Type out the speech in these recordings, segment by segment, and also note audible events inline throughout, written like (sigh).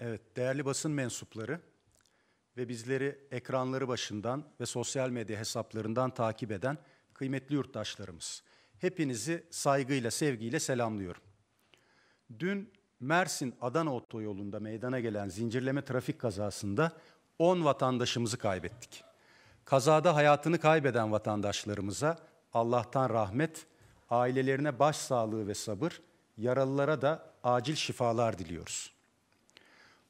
Evet, değerli basın mensupları ve bizleri ekranları başından ve sosyal medya hesaplarından takip eden kıymetli yurttaşlarımız. Hepinizi saygıyla, sevgiyle selamlıyorum. Dün Mersin Adana otoyolunda meydana gelen zincirleme trafik kazasında 10 vatandaşımızı kaybettik. Kazada hayatını kaybeden vatandaşlarımıza Allah'tan rahmet, ailelerine başsağlığı ve sabır, yaralılara da acil şifalar diliyoruz.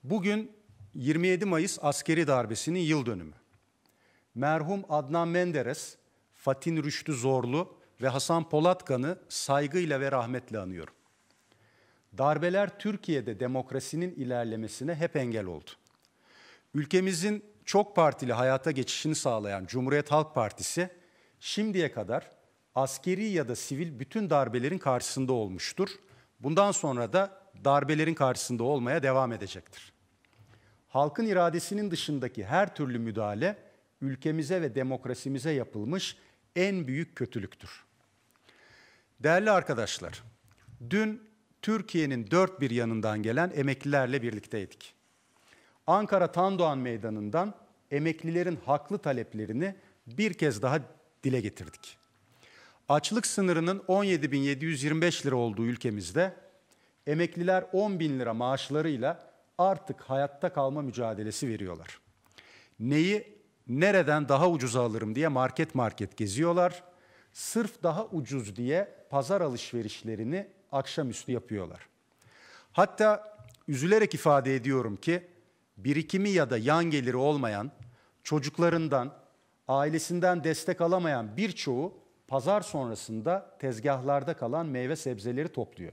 Bugün 27 Mayıs askeri darbesinin yıl dönümü. Merhum Adnan Menderes, Fatin Rüştü Zorlu ve Hasan Polatkan'ı saygıyla ve rahmetle anıyorum. Darbeler Türkiye'de demokrasinin ilerlemesine hep engel oldu. Ülkemizin çok partili hayata geçişini sağlayan Cumhuriyet Halk Partisi şimdiye kadar askeri ya da sivil bütün darbelerin karşısında olmuştur Bundan sonra da darbelerin karşısında olmaya devam edecektir. Halkın iradesinin dışındaki her türlü müdahale ülkemize ve demokrasimize yapılmış en büyük kötülüktür. Değerli arkadaşlar, dün Türkiye'nin dört bir yanından gelen emeklilerle birlikteydik. Ankara Tandoğan Meydanı'ndan emeklilerin haklı taleplerini bir kez daha dile getirdik. Açlık sınırının 17.725 lira olduğu ülkemizde emekliler 10 bin lira maaşlarıyla artık hayatta kalma mücadelesi veriyorlar. Neyi nereden daha ucuz alırım diye market market geziyorlar. Sırf daha ucuz diye pazar alışverişlerini akşamüstü yapıyorlar. Hatta üzülerek ifade ediyorum ki birikimi ya da yan geliri olmayan, çocuklarından, ailesinden destek alamayan birçoğu pazar sonrasında tezgahlarda kalan meyve sebzeleri topluyor.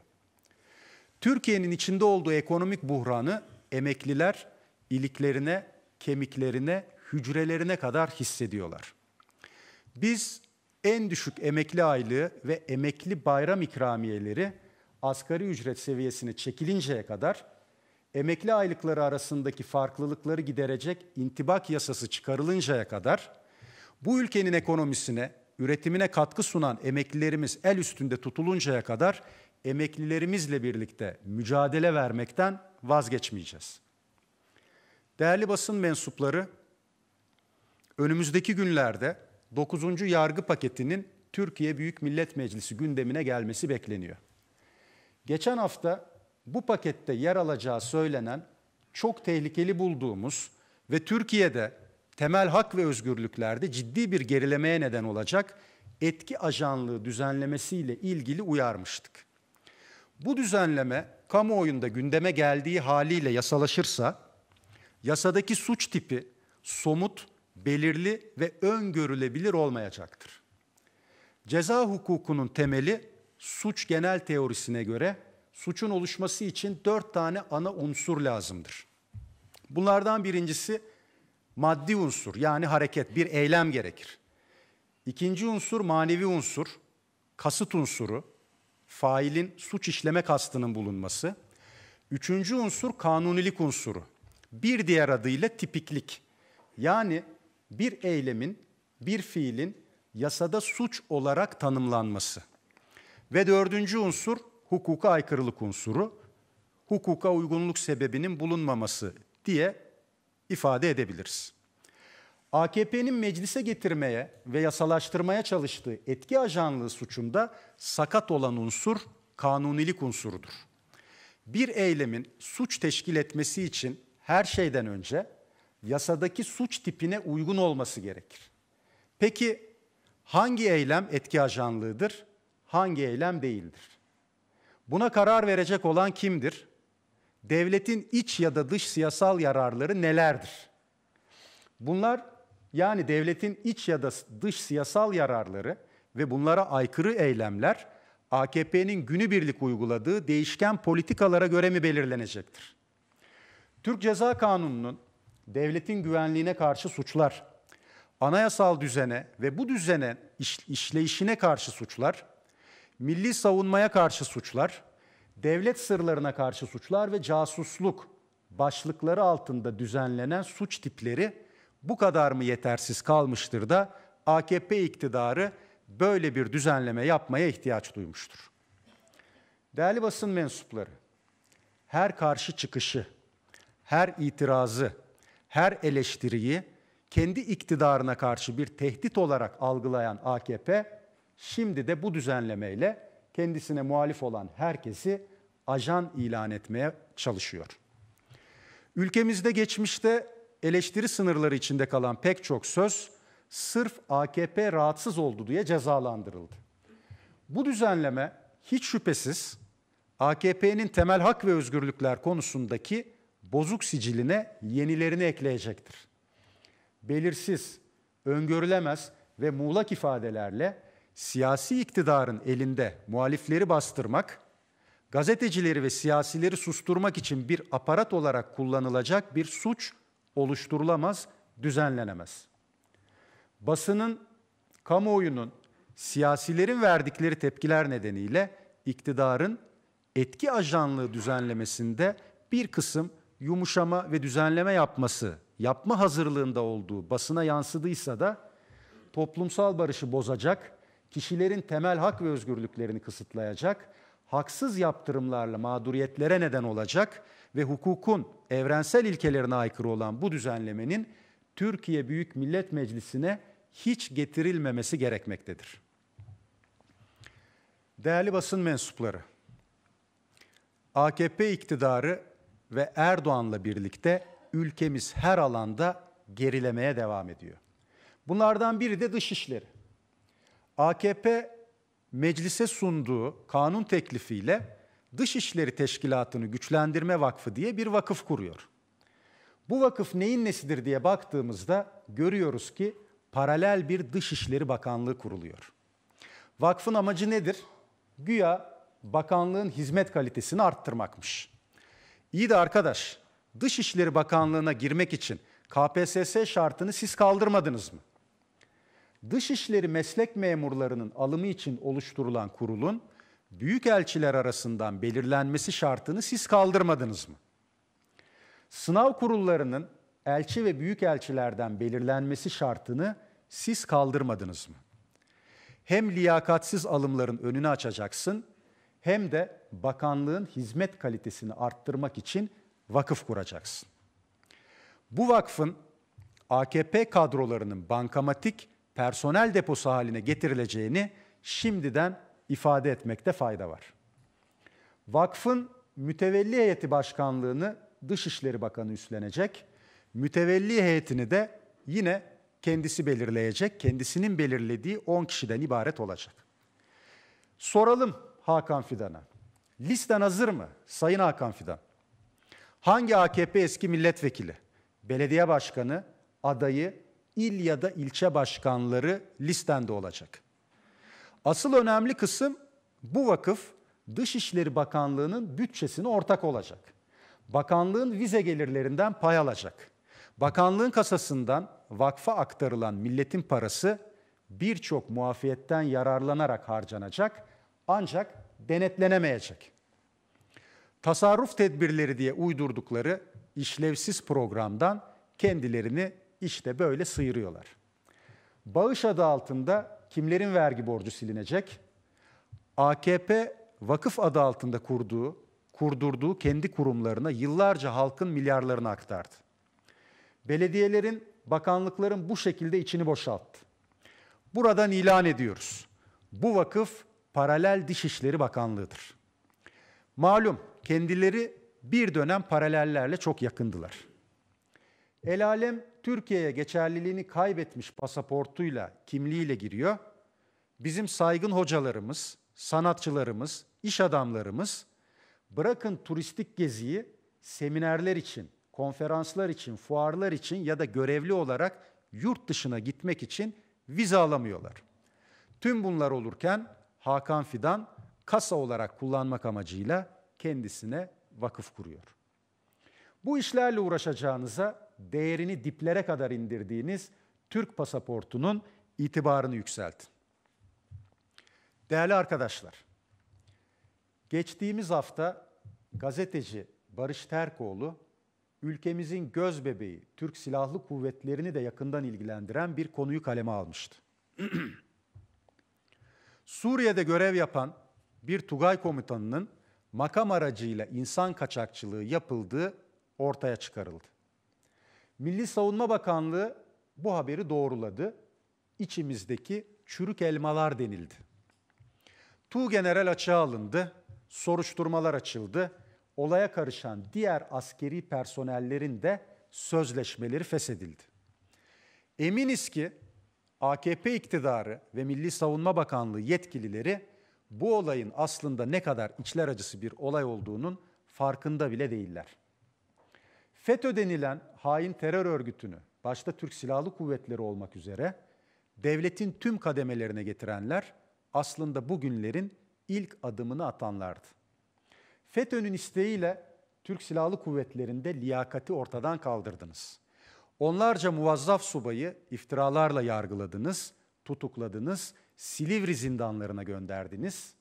Türkiye'nin içinde olduğu ekonomik buhranı emekliler iliklerine, kemiklerine, hücrelerine kadar hissediyorlar. Biz en düşük emekli aylığı ve emekli bayram ikramiyeleri asgari ücret seviyesine çekilinceye kadar emekli aylıkları arasındaki farklılıkları giderecek intibak yasası çıkarılıncaya kadar bu ülkenin ekonomisine üretimine katkı sunan emeklilerimiz el üstünde tutuluncaya kadar emeklilerimizle birlikte mücadele vermekten vazgeçmeyeceğiz. Değerli basın mensupları, önümüzdeki günlerde 9. yargı paketinin Türkiye Büyük Millet Meclisi gündemine gelmesi bekleniyor. Geçen hafta bu pakette yer alacağı söylenen çok tehlikeli bulduğumuz ve Türkiye'de temel hak ve özgürlüklerde ciddi bir gerilemeye neden olacak etki ajanlığı düzenlemesiyle ilgili uyarmıştık. Bu düzenleme kamuoyunda gündeme geldiği haliyle yasalaşırsa yasadaki suç tipi somut, belirli ve öngörülebilir olmayacaktır. Ceza hukukunun temeli suç genel teorisine göre suçun oluşması için dört tane ana unsur lazımdır. Bunlardan birincisi maddi unsur yani hareket, bir eylem gerekir. İkinci unsur manevi unsur, kasıt unsuru, failin suç işleme kastının bulunması. Üçüncü unsur kanunilik unsuru. Bir diğer adıyla tipiklik. Yani bir eylemin, bir fiilin yasada suç olarak tanımlanması. Ve dördüncü unsur hukuka aykırılık unsuru. Hukuka uygunluk sebebinin bulunmaması diye ifade edebiliriz. AKP'nin meclise getirmeye ve yasalaştırmaya çalıştığı etki ajanlığı suçunda sakat olan unsur kanunilik unsurudur. Bir eylemin suç teşkil etmesi için her şeyden önce yasadaki suç tipine uygun olması gerekir. Peki hangi eylem etki ajanlığıdır, hangi eylem değildir? Buna karar verecek olan kimdir? devletin iç ya da dış siyasal yararları nelerdir? Bunlar yani devletin iç ya da dış siyasal yararları ve bunlara aykırı eylemler AKP'nin günübirlik uyguladığı değişken politikalara göre mi belirlenecektir? Türk Ceza Kanunu'nun devletin güvenliğine karşı suçlar, anayasal düzene ve bu düzene iş, işleyişine karşı suçlar, milli savunmaya karşı suçlar, devlet sırlarına karşı suçlar ve casusluk başlıkları altında düzenlenen suç tipleri bu kadar mı yetersiz kalmıştır da AKP iktidarı böyle bir düzenleme yapmaya ihtiyaç duymuştur. Değerli basın mensupları, her karşı çıkışı, her itirazı, her eleştiriyi kendi iktidarına karşı bir tehdit olarak algılayan AKP şimdi de bu düzenlemeyle kendisine muhalif olan herkesi ajan ilan etmeye çalışıyor. Ülkemizde geçmişte eleştiri sınırları içinde kalan pek çok söz sırf AKP rahatsız oldu diye cezalandırıldı. Bu düzenleme hiç şüphesiz AKP'nin temel hak ve özgürlükler konusundaki bozuk siciline yenilerini ekleyecektir. Belirsiz, öngörülemez ve muğlak ifadelerle siyasi iktidarın elinde muhalifleri bastırmak, gazetecileri ve siyasileri susturmak için bir aparat olarak kullanılacak bir suç oluşturulamaz, düzenlenemez. Basının, kamuoyunun, siyasilerin verdikleri tepkiler nedeniyle iktidarın etki ajanlığı düzenlemesinde bir kısım yumuşama ve düzenleme yapması, yapma hazırlığında olduğu basına yansıdıysa da toplumsal barışı bozacak kişilerin temel hak ve özgürlüklerini kısıtlayacak, haksız yaptırımlarla mağduriyetlere neden olacak ve hukukun evrensel ilkelerine aykırı olan bu düzenlemenin Türkiye Büyük Millet Meclisi'ne hiç getirilmemesi gerekmektedir. Değerli basın mensupları, AKP iktidarı ve Erdoğan'la birlikte ülkemiz her alanda gerilemeye devam ediyor. Bunlardan biri de dış işleri. AKP meclise sunduğu kanun teklifiyle Dışişleri Teşkilatı'nı Güçlendirme Vakfı diye bir vakıf kuruyor. Bu vakıf neyin nesidir diye baktığımızda görüyoruz ki paralel bir Dışişleri Bakanlığı kuruluyor. Vakfın amacı nedir? Güya bakanlığın hizmet kalitesini arttırmakmış. İyi de arkadaş, Dışişleri Bakanlığı'na girmek için KPSS şartını siz kaldırmadınız mı? Dışişleri meslek memurlarının alımı için oluşturulan kurulun büyük elçiler arasından belirlenmesi şartını siz kaldırmadınız mı? Sınav kurullarının elçi ve büyük elçilerden belirlenmesi şartını siz kaldırmadınız mı? Hem liyakatsiz alımların önünü açacaksın hem de bakanlığın hizmet kalitesini arttırmak için vakıf kuracaksın. Bu vakfın AKP kadrolarının bankamatik personel deposu haline getirileceğini şimdiden ifade etmekte fayda var. Vakfın mütevelli heyeti başkanlığını Dışişleri Bakanı üstlenecek. Mütevelli heyetini de yine kendisi belirleyecek. Kendisinin belirlediği 10 kişiden ibaret olacak. Soralım Hakan Fidan'a. Listen hazır mı Sayın Hakan Fidan? Hangi AKP eski milletvekili, belediye başkanı, adayı il ya da ilçe başkanları listende olacak. Asıl önemli kısım bu vakıf Dışişleri Bakanlığı'nın bütçesine ortak olacak. Bakanlığın vize gelirlerinden pay alacak. Bakanlığın kasasından vakfa aktarılan milletin parası birçok muafiyetten yararlanarak harcanacak ancak denetlenemeyecek. Tasarruf tedbirleri diye uydurdukları işlevsiz programdan kendilerini işte böyle sıyırıyorlar. Bağış adı altında kimlerin vergi borcu silinecek? AKP vakıf adı altında kurduğu, kurdurduğu kendi kurumlarına yıllarca halkın milyarlarını aktardı. Belediyelerin, bakanlıkların bu şekilde içini boşalttı. Buradan ilan ediyoruz. Bu vakıf paralel Dişişleri Bakanlığı'dır. Malum kendileri bir dönem paralellerle çok yakındılar. El alem Türkiye'ye geçerliliğini kaybetmiş pasaportuyla, kimliğiyle giriyor. Bizim saygın hocalarımız, sanatçılarımız, iş adamlarımız bırakın turistik geziyi seminerler için, konferanslar için, fuarlar için ya da görevli olarak yurt dışına gitmek için vize alamıyorlar. Tüm bunlar olurken Hakan Fidan kasa olarak kullanmak amacıyla kendisine vakıf kuruyor. Bu işlerle uğraşacağınıza değerini diplere kadar indirdiğiniz Türk pasaportunun itibarını yükseltin. Değerli arkadaşlar, geçtiğimiz hafta gazeteci Barış Terkoğlu ülkemizin göz bebeği Türk Silahlı Kuvvetleri'ni de yakından ilgilendiren bir konuyu kaleme almıştı. (clears throat) Suriye'de görev yapan bir Tugay komutanının makam aracıyla insan kaçakçılığı yapıldığı ortaya çıkarıldı. Milli Savunma Bakanlığı bu haberi doğruladı. İçimizdeki çürük elmalar denildi. Tu General açığa alındı, soruşturmalar açıldı. Olaya karışan diğer askeri personellerin de sözleşmeleri feshedildi. Eminiz ki AKP iktidarı ve Milli Savunma Bakanlığı yetkilileri bu olayın aslında ne kadar içler acısı bir olay olduğunun farkında bile değiller. FETÖ denilen hain terör örgütünü, başta Türk Silahlı Kuvvetleri olmak üzere devletin tüm kademelerine getirenler aslında bugünlerin ilk adımını atanlardı. FETÖ'nün isteğiyle Türk Silahlı Kuvvetleri'nde liyakati ortadan kaldırdınız. Onlarca muvazzaf subayı iftiralarla yargıladınız, tutukladınız, Silivri zindanlarına gönderdiniz.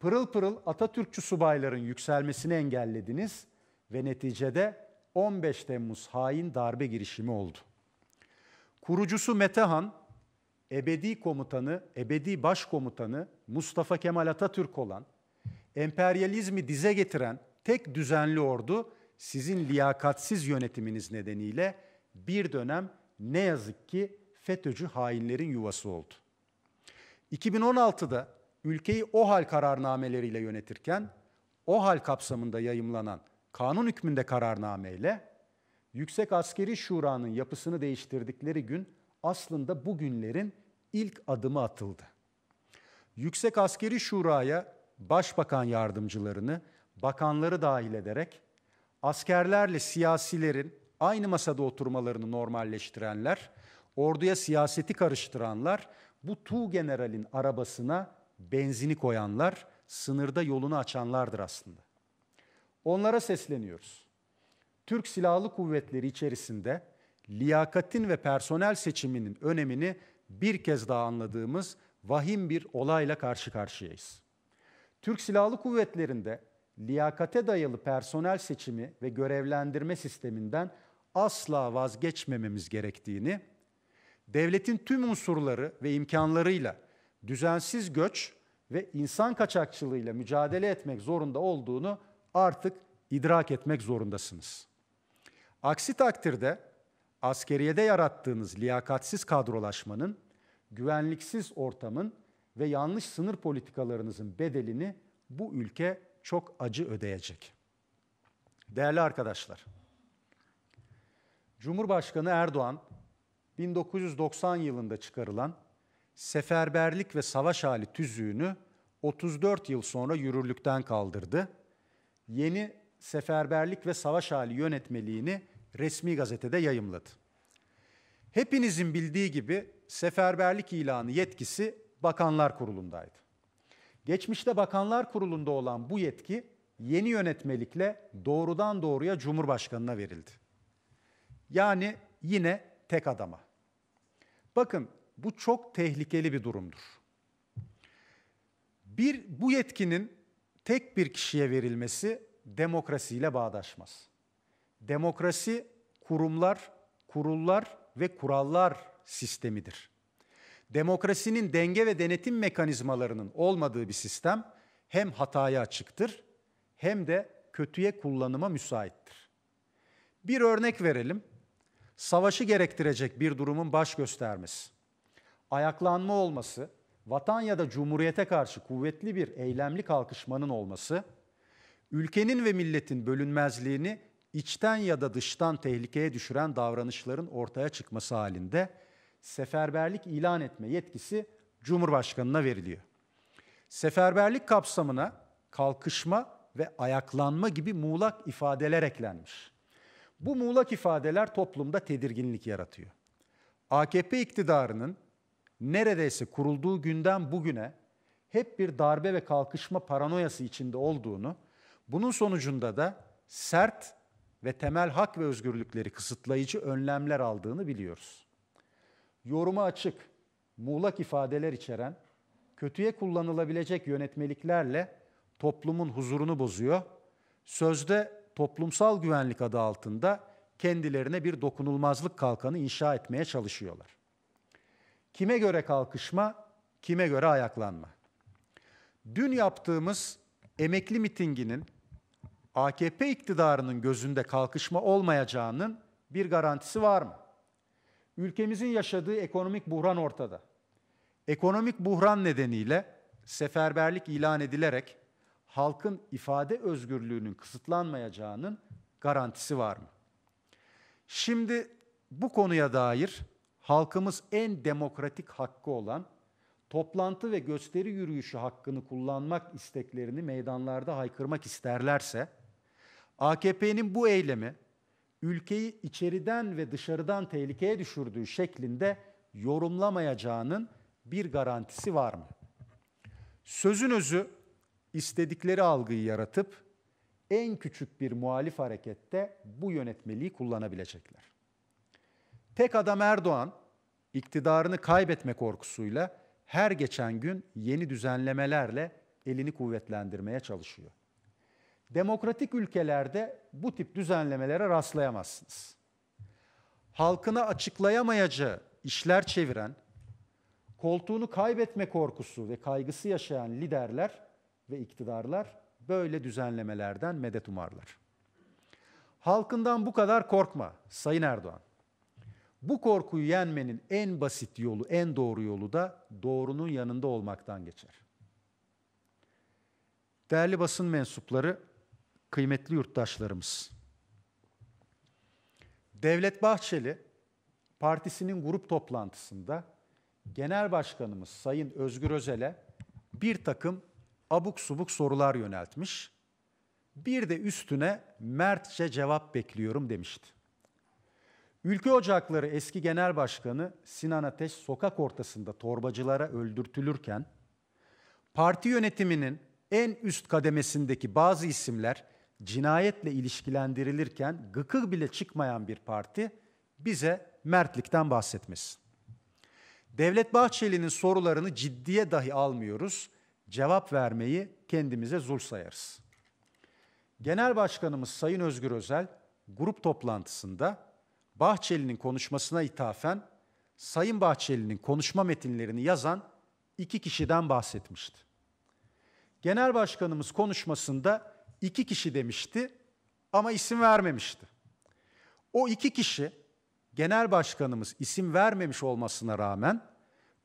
Pırıl pırıl Atatürkçü subayların yükselmesini engellediniz ve neticede 15 Temmuz hain darbe girişimi oldu. Kurucusu Metehan, ebedi komutanı, ebedi başkomutanı Mustafa Kemal Atatürk olan, emperyalizmi dize getiren tek düzenli ordu sizin liyakatsiz yönetiminiz nedeniyle bir dönem ne yazık ki FETÖ'cü hainlerin yuvası oldu. 2016'da ülkeyi OHAL kararnameleriyle yönetirken OHAL kapsamında yayımlanan kanun hükmünde kararnameyle Yüksek Askeri Şura'nın yapısını değiştirdikleri gün aslında bu günlerin ilk adımı atıldı. Yüksek Askeri Şura'ya başbakan yardımcılarını, bakanları dahil ederek askerlerle siyasilerin aynı masada oturmalarını normalleştirenler, orduya siyaseti karıştıranlar, bu Tu generalin arabasına benzini koyanlar, sınırda yolunu açanlardır aslında. Onlara sesleniyoruz. Türk Silahlı Kuvvetleri içerisinde liyakatin ve personel seçiminin önemini bir kez daha anladığımız vahim bir olayla karşı karşıyayız. Türk Silahlı Kuvvetleri'nde liyakate dayalı personel seçimi ve görevlendirme sisteminden asla vazgeçmememiz gerektiğini, devletin tüm unsurları ve imkanlarıyla düzensiz göç ve insan kaçakçılığıyla mücadele etmek zorunda olduğunu artık idrak etmek zorundasınız. Aksi takdirde askeriyede yarattığınız liyakatsiz kadrolaşmanın, güvenliksiz ortamın ve yanlış sınır politikalarınızın bedelini bu ülke çok acı ödeyecek. Değerli arkadaşlar, Cumhurbaşkanı Erdoğan 1990 yılında çıkarılan seferberlik ve savaş hali tüzüğünü 34 yıl sonra yürürlükten kaldırdı yeni seferberlik ve savaş hali yönetmeliğini resmi gazetede yayımladı. Hepinizin bildiği gibi seferberlik ilanı yetkisi Bakanlar Kurulu'ndaydı. Geçmişte Bakanlar Kurulu'nda olan bu yetki yeni yönetmelikle doğrudan doğruya Cumhurbaşkanına verildi. Yani yine tek adama. Bakın bu çok tehlikeli bir durumdur. Bir bu yetkinin tek bir kişiye verilmesi demokrasiyle bağdaşmaz. Demokrasi kurumlar, kurullar ve kurallar sistemidir. Demokrasinin denge ve denetim mekanizmalarının olmadığı bir sistem hem hataya açıktır hem de kötüye kullanıma müsaittir. Bir örnek verelim. Savaşı gerektirecek bir durumun baş göstermesi, ayaklanma olması, vatan ya da cumhuriyete karşı kuvvetli bir eylemli kalkışmanın olması, ülkenin ve milletin bölünmezliğini içten ya da dıştan tehlikeye düşüren davranışların ortaya çıkması halinde seferberlik ilan etme yetkisi Cumhurbaşkanına veriliyor. Seferberlik kapsamına kalkışma ve ayaklanma gibi muğlak ifadeler eklenmiş. Bu muğlak ifadeler toplumda tedirginlik yaratıyor. AKP iktidarının neredeyse kurulduğu günden bugüne hep bir darbe ve kalkışma paranoyası içinde olduğunu, bunun sonucunda da sert ve temel hak ve özgürlükleri kısıtlayıcı önlemler aldığını biliyoruz. Yoruma açık, muğlak ifadeler içeren, kötüye kullanılabilecek yönetmeliklerle toplumun huzurunu bozuyor, sözde toplumsal güvenlik adı altında kendilerine bir dokunulmazlık kalkanı inşa etmeye çalışıyorlar. Kime göre kalkışma, kime göre ayaklanma. Dün yaptığımız emekli mitinginin AKP iktidarının gözünde kalkışma olmayacağının bir garantisi var mı? Ülkemizin yaşadığı ekonomik buhran ortada. Ekonomik buhran nedeniyle seferberlik ilan edilerek halkın ifade özgürlüğünün kısıtlanmayacağının garantisi var mı? Şimdi bu konuya dair halkımız en demokratik hakkı olan toplantı ve gösteri yürüyüşü hakkını kullanmak isteklerini meydanlarda haykırmak isterlerse, AKP'nin bu eylemi ülkeyi içeriden ve dışarıdan tehlikeye düşürdüğü şeklinde yorumlamayacağının bir garantisi var mı? Sözün özü istedikleri algıyı yaratıp en küçük bir muhalif harekette bu yönetmeliği kullanabilecekler. Tek adam Erdoğan iktidarını kaybetme korkusuyla her geçen gün yeni düzenlemelerle elini kuvvetlendirmeye çalışıyor. Demokratik ülkelerde bu tip düzenlemelere rastlayamazsınız. Halkına açıklayamayacağı işler çeviren, koltuğunu kaybetme korkusu ve kaygısı yaşayan liderler ve iktidarlar böyle düzenlemelerden medet umarlar. Halkından bu kadar korkma Sayın Erdoğan. Bu korkuyu yenmenin en basit yolu, en doğru yolu da doğrunun yanında olmaktan geçer. Değerli basın mensupları, kıymetli yurttaşlarımız. Devlet Bahçeli partisinin grup toplantısında Genel Başkanımız Sayın Özgür Özel'e bir takım abuk subuk sorular yöneltmiş. Bir de üstüne mertçe cevap bekliyorum demişti. Ülke Ocakları eski genel başkanı Sinan Ateş sokak ortasında torbacılara öldürtülürken parti yönetiminin en üst kademesindeki bazı isimler cinayetle ilişkilendirilirken gıkır bile çıkmayan bir parti bize mertlikten bahsetmesin. Devlet Bahçeli'nin sorularını ciddiye dahi almıyoruz, cevap vermeyi kendimize zul sayarız. Genel Başkanımız Sayın Özgür Özel grup toplantısında Bahçeli'nin konuşmasına ithafen Sayın Bahçeli'nin konuşma metinlerini yazan iki kişiden bahsetmişti. Genel Başkanımız konuşmasında iki kişi demişti ama isim vermemişti. O iki kişi Genel Başkanımız isim vermemiş olmasına rağmen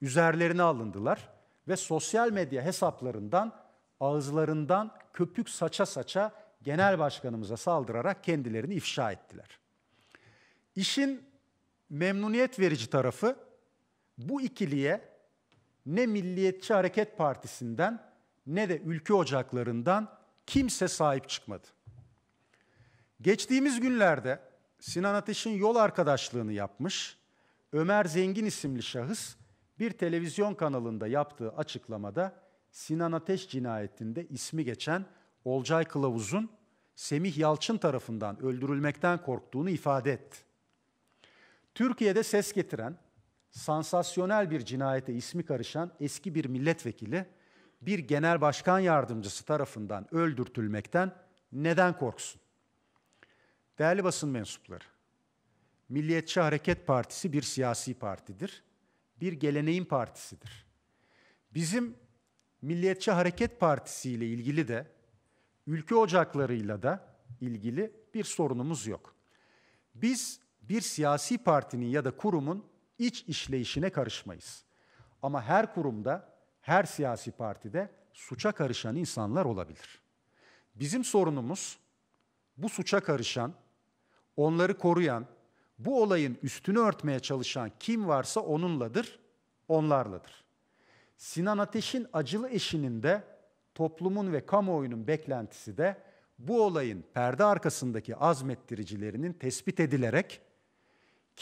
üzerlerine alındılar ve sosyal medya hesaplarından ağızlarından köpük saça saça genel başkanımıza saldırarak kendilerini ifşa ettiler. İşin memnuniyet verici tarafı bu ikiliye ne Milliyetçi Hareket Partisi'nden ne de ülke ocaklarından kimse sahip çıkmadı. Geçtiğimiz günlerde Sinan Ateş'in yol arkadaşlığını yapmış Ömer Zengin isimli şahıs bir televizyon kanalında yaptığı açıklamada Sinan Ateş cinayetinde ismi geçen Olcay Kılavuz'un Semih Yalçın tarafından öldürülmekten korktuğunu ifade etti. Türkiye'de ses getiren, sansasyonel bir cinayete ismi karışan eski bir milletvekili bir genel başkan yardımcısı tarafından öldürtülmekten neden korksun? Değerli basın mensupları, Milliyetçi Hareket Partisi bir siyasi partidir, bir geleneğin partisidir. Bizim Milliyetçi Hareket Partisi ile ilgili de, ülke ocaklarıyla da ilgili bir sorunumuz yok. Biz bir siyasi partinin ya da kurumun iç işleyişine karışmayız. Ama her kurumda, her siyasi partide suça karışan insanlar olabilir. Bizim sorunumuz bu suça karışan, onları koruyan, bu olayın üstünü örtmeye çalışan kim varsa onunladır, onlarladır. Sinan Ateş'in acılı eşinin de toplumun ve kamuoyunun beklentisi de bu olayın perde arkasındaki azmettiricilerinin tespit edilerek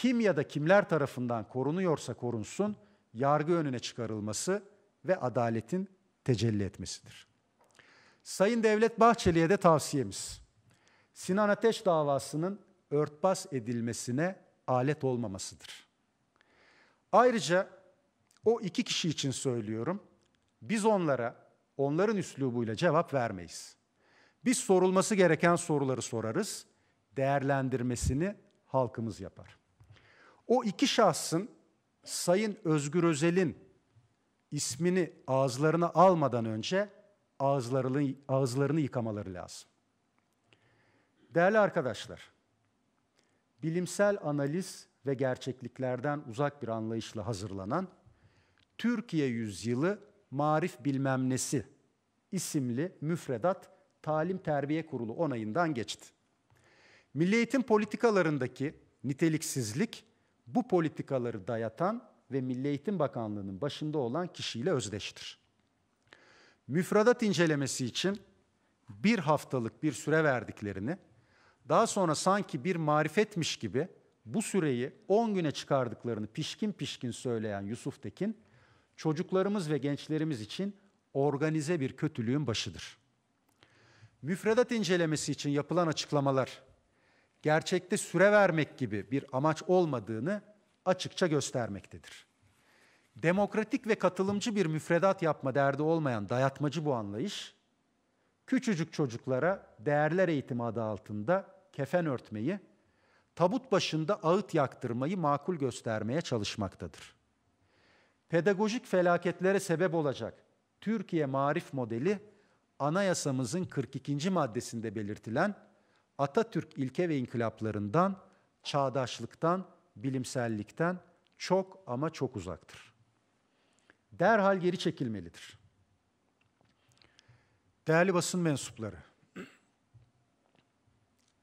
kim ya da kimler tarafından korunuyorsa korunsun, yargı önüne çıkarılması ve adaletin tecelli etmesidir. Sayın Devlet Bahçeli'ye de tavsiyemiz, Sinan Ateş davasının örtbas edilmesine alet olmamasıdır. Ayrıca o iki kişi için söylüyorum, biz onlara onların üslubuyla cevap vermeyiz. Biz sorulması gereken soruları sorarız, değerlendirmesini halkımız yapar. O iki şahsın Sayın Özgür Özel'in ismini ağızlarına almadan önce ağızlarını, ağızlarını yıkamaları lazım. Değerli arkadaşlar, bilimsel analiz ve gerçekliklerden uzak bir anlayışla hazırlanan Türkiye Yüzyılı Marif Bilmem Nesi isimli müfredat Talim Terbiye Kurulu onayından geçti. Milli eğitim politikalarındaki niteliksizlik bu politikaları dayatan ve Milli Eğitim Bakanlığı'nın başında olan kişiyle özdeştir. Müfredat incelemesi için bir haftalık bir süre verdiklerini, daha sonra sanki bir marifetmiş gibi bu süreyi 10 güne çıkardıklarını pişkin pişkin söyleyen Yusuf Tekin, çocuklarımız ve gençlerimiz için organize bir kötülüğün başıdır. Müfredat incelemesi için yapılan açıklamalar gerçekte süre vermek gibi bir amaç olmadığını açıkça göstermektedir. Demokratik ve katılımcı bir müfredat yapma derdi olmayan dayatmacı bu anlayış, küçücük çocuklara değerler eğitimi adı altında kefen örtmeyi, tabut başında ağıt yaktırmayı makul göstermeye çalışmaktadır. Pedagojik felaketlere sebep olacak Türkiye marif modeli anayasamızın 42. maddesinde belirtilen Atatürk ilke ve inkılaplarından, çağdaşlıktan, bilimsellikten çok ama çok uzaktır. Derhal geri çekilmelidir. Değerli basın mensupları,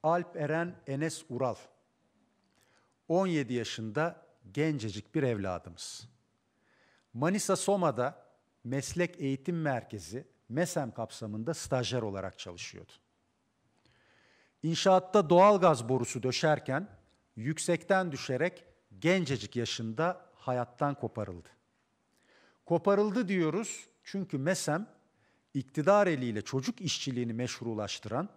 Alp Eren Enes Ural, 17 yaşında gencecik bir evladımız. Manisa Soma'da Meslek Eğitim Merkezi MESEM kapsamında stajyer olarak çalışıyordu. İnşaatta doğal gaz borusu döşerken yüksekten düşerek gencecik yaşında hayattan koparıldı. Koparıldı diyoruz çünkü MESEM iktidar eliyle çocuk işçiliğini meşrulaştıran,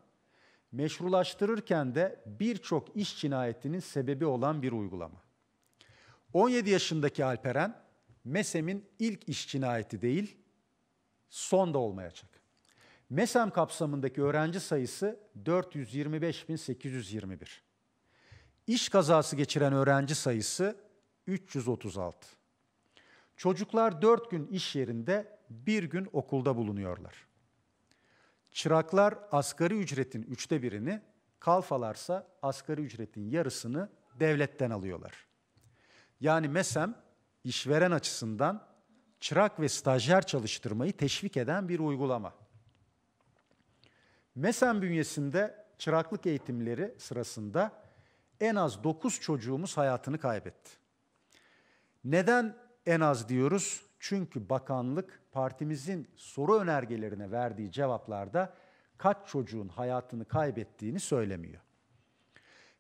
meşrulaştırırken de birçok iş cinayetinin sebebi olan bir uygulama. 17 yaşındaki Alperen MESEM'in ilk iş cinayeti değil, son da olmayacak. MESEM kapsamındaki öğrenci sayısı 425.821. İş kazası geçiren öğrenci sayısı 336. Çocuklar 4 gün iş yerinde, 1 gün okulda bulunuyorlar. Çıraklar asgari ücretin üçte birini, kalfalarsa asgari ücretin yarısını devletten alıyorlar. Yani MESEM işveren açısından çırak ve stajyer çalıştırmayı teşvik eden bir uygulama. MESEN bünyesinde çıraklık eğitimleri sırasında en az 9 çocuğumuz hayatını kaybetti. Neden en az diyoruz? Çünkü bakanlık partimizin soru önergelerine verdiği cevaplarda kaç çocuğun hayatını kaybettiğini söylemiyor.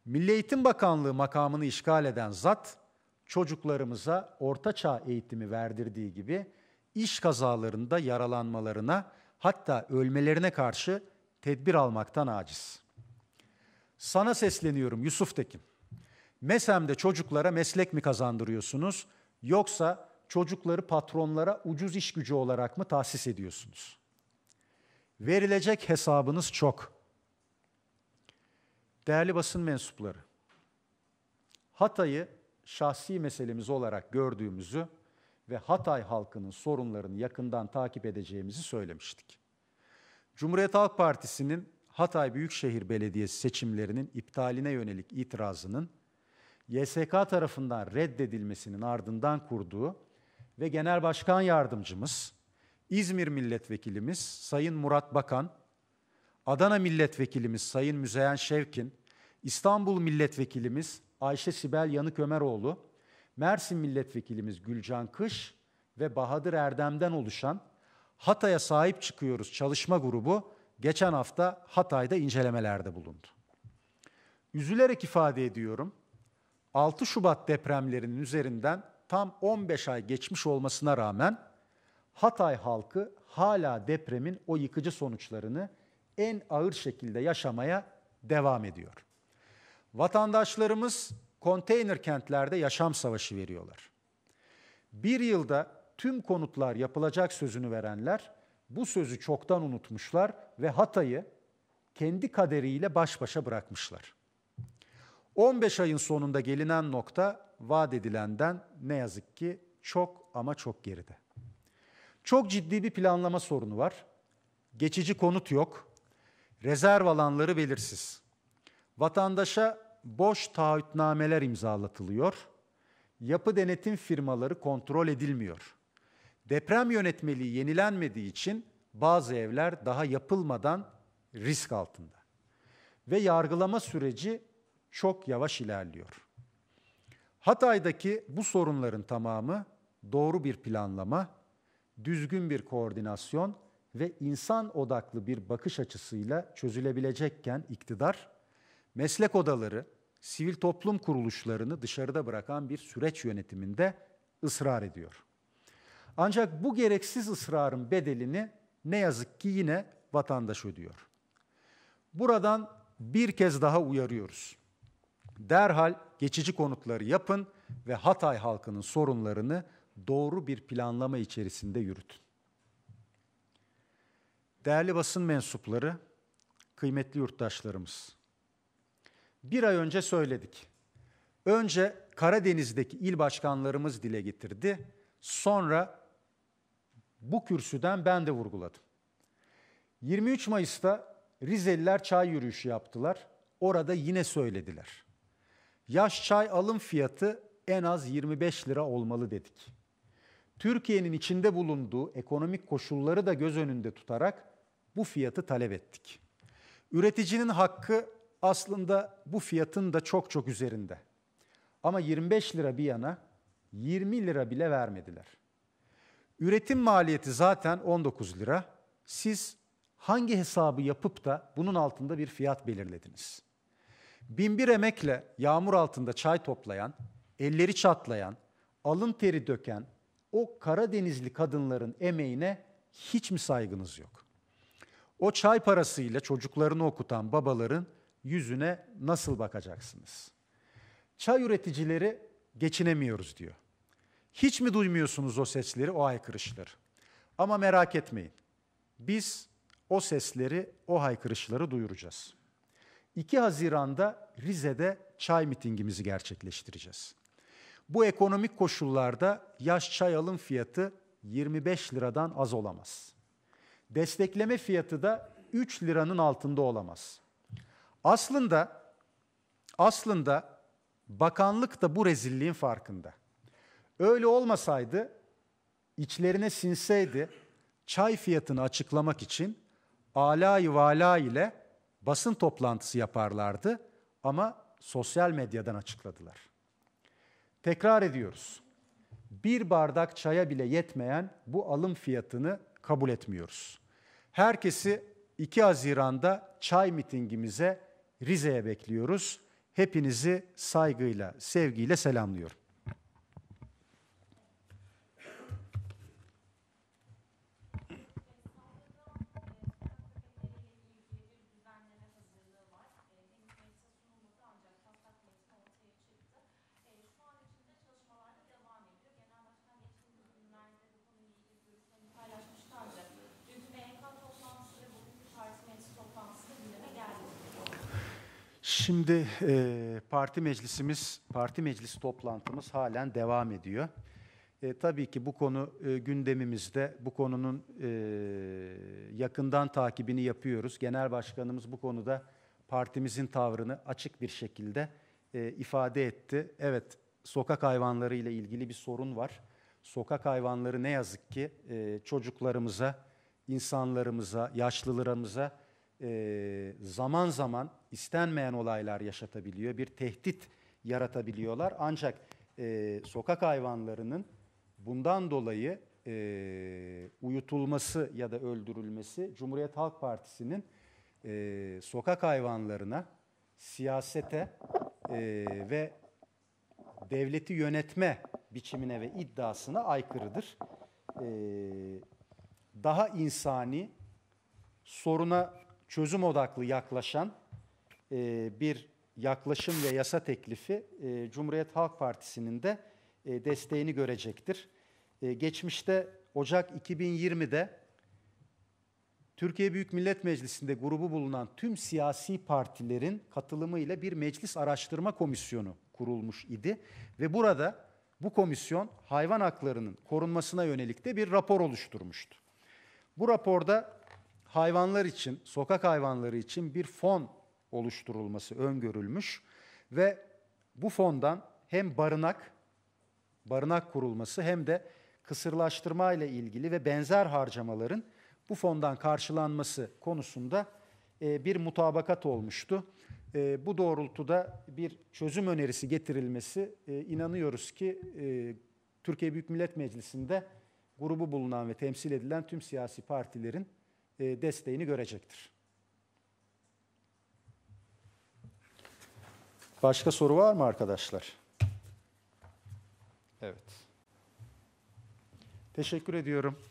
Milli Eğitim Bakanlığı makamını işgal eden zat çocuklarımıza ortaçağ eğitimi verdirdiği gibi iş kazalarında yaralanmalarına hatta ölmelerine karşı tedbir almaktan aciz. Sana sesleniyorum Yusuf Tekin. MESEM'de çocuklara meslek mi kazandırıyorsunuz yoksa çocukları patronlara ucuz iş gücü olarak mı tahsis ediyorsunuz? Verilecek hesabınız çok. Değerli basın mensupları, Hatay'ı şahsi meselemiz olarak gördüğümüzü ve Hatay halkının sorunlarını yakından takip edeceğimizi söylemiştik. Cumhuriyet Halk Partisi'nin Hatay Büyükşehir Belediyesi seçimlerinin iptaline yönelik itirazının YSK tarafından reddedilmesinin ardından kurduğu ve Genel Başkan Yardımcımız, İzmir Milletvekilimiz Sayın Murat Bakan, Adana Milletvekilimiz Sayın Müzeyyen Şevkin, İstanbul Milletvekilimiz Ayşe Sibel Yanık Ömeroğlu, Mersin Milletvekilimiz Gülcan Kış ve Bahadır Erdem'den oluşan Hatay'a sahip çıkıyoruz çalışma grubu geçen hafta Hatay'da incelemelerde bulundu. Üzülerek ifade ediyorum. 6 Şubat depremlerinin üzerinden tam 15 ay geçmiş olmasına rağmen Hatay halkı hala depremin o yıkıcı sonuçlarını en ağır şekilde yaşamaya devam ediyor. Vatandaşlarımız konteyner kentlerde yaşam savaşı veriyorlar. Bir yılda tüm konutlar yapılacak sözünü verenler bu sözü çoktan unutmuşlar ve Hatay'ı kendi kaderiyle baş başa bırakmışlar. 15 ayın sonunda gelinen nokta vaat edilenden ne yazık ki çok ama çok geride. Çok ciddi bir planlama sorunu var. Geçici konut yok. Rezerv alanları belirsiz. Vatandaşa boş taahhütnameler imzalatılıyor. Yapı denetim firmaları kontrol edilmiyor. Deprem yönetmeliği yenilenmediği için bazı evler daha yapılmadan risk altında. Ve yargılama süreci çok yavaş ilerliyor. Hatay'daki bu sorunların tamamı doğru bir planlama, düzgün bir koordinasyon ve insan odaklı bir bakış açısıyla çözülebilecekken iktidar meslek odaları, sivil toplum kuruluşlarını dışarıda bırakan bir süreç yönetiminde ısrar ediyor. Ancak bu gereksiz ısrarın bedelini ne yazık ki yine vatandaş ödüyor. Buradan bir kez daha uyarıyoruz. Derhal geçici konutları yapın ve Hatay halkının sorunlarını doğru bir planlama içerisinde yürütün. Değerli basın mensupları, kıymetli yurttaşlarımız. Bir ay önce söyledik. Önce Karadeniz'deki il başkanlarımız dile getirdi. Sonra bu kürsüden ben de vurguladım. 23 Mayıs'ta Rizeliler çay yürüyüşü yaptılar. Orada yine söylediler. Yaş çay alım fiyatı en az 25 lira olmalı dedik. Türkiye'nin içinde bulunduğu ekonomik koşulları da göz önünde tutarak bu fiyatı talep ettik. Üreticinin hakkı aslında bu fiyatın da çok çok üzerinde. Ama 25 lira bir yana 20 lira bile vermediler. Üretim maliyeti zaten 19 lira. Siz hangi hesabı yapıp da bunun altında bir fiyat belirlediniz? Binbir emekle yağmur altında çay toplayan, elleri çatlayan, alın teri döken o Karadenizli kadınların emeğine hiç mi saygınız yok? O çay parasıyla çocuklarını okutan babaların yüzüne nasıl bakacaksınız? Çay üreticileri geçinemiyoruz diyor. Hiç mi duymuyorsunuz o sesleri, o haykırışları? Ama merak etmeyin. Biz o sesleri, o haykırışları duyuracağız. 2 Haziran'da Rize'de çay mitingimizi gerçekleştireceğiz. Bu ekonomik koşullarda yaş çay alım fiyatı 25 liradan az olamaz. Destekleme fiyatı da 3 liranın altında olamaz. Aslında aslında bakanlık da bu rezilliğin farkında. Öyle olmasaydı, içlerine sinseydi, çay fiyatını açıklamak için alay vala ile basın toplantısı yaparlardı ama sosyal medyadan açıkladılar. Tekrar ediyoruz. Bir bardak çaya bile yetmeyen bu alım fiyatını kabul etmiyoruz. Herkesi 2 Haziran'da çay mitingimize Rize'ye bekliyoruz. Hepinizi saygıyla, sevgiyle selamlıyorum. Şimdi e, parti meclisimiz, parti meclis toplantımız halen devam ediyor. E, tabii ki bu konu e, gündemimizde, bu konunun e, yakından takibini yapıyoruz. Genel Başkanımız bu konuda partimizin tavrını açık bir şekilde e, ifade etti. Evet, sokak hayvanları ile ilgili bir sorun var. Sokak hayvanları ne yazık ki e, çocuklarımıza, insanlarımıza, yaşlılarımıza e, zaman zaman istenmeyen olaylar yaşatabiliyor, bir tehdit yaratabiliyorlar. Ancak e, sokak hayvanlarının bundan dolayı e, uyutulması ya da öldürülmesi Cumhuriyet Halk Partisi'nin e, sokak hayvanlarına, siyasete e, ve devleti yönetme biçimine ve iddiasına aykırıdır. E, daha insani, soruna çözüm odaklı yaklaşan e, bir yaklaşım ve yasa teklifi e, Cumhuriyet Halk Partisi'nin de e, desteğini görecektir. geçmişte Ocak 2020'de Türkiye Büyük Millet Meclisi'nde grubu bulunan tüm siyasi partilerin katılımıyla bir meclis araştırma komisyonu kurulmuş idi ve burada bu komisyon hayvan haklarının korunmasına yönelik de bir rapor oluşturmuştu. Bu raporda hayvanlar için, sokak hayvanları için bir fon oluşturulması öngörülmüş ve bu fondan hem barınak barınak kurulması hem de kısırlaştırma ile ilgili ve benzer harcamaların bu fondan karşılanması konusunda e, bir mutabakat olmuştu. E, bu doğrultuda bir çözüm önerisi getirilmesi e, inanıyoruz ki Türkiye Büyük Millet Meclisi'nde grubu bulunan ve temsil edilen tüm siyasi partilerin desteğini görecektir. Başka soru var mı arkadaşlar? Evet. Teşekkür ediyorum.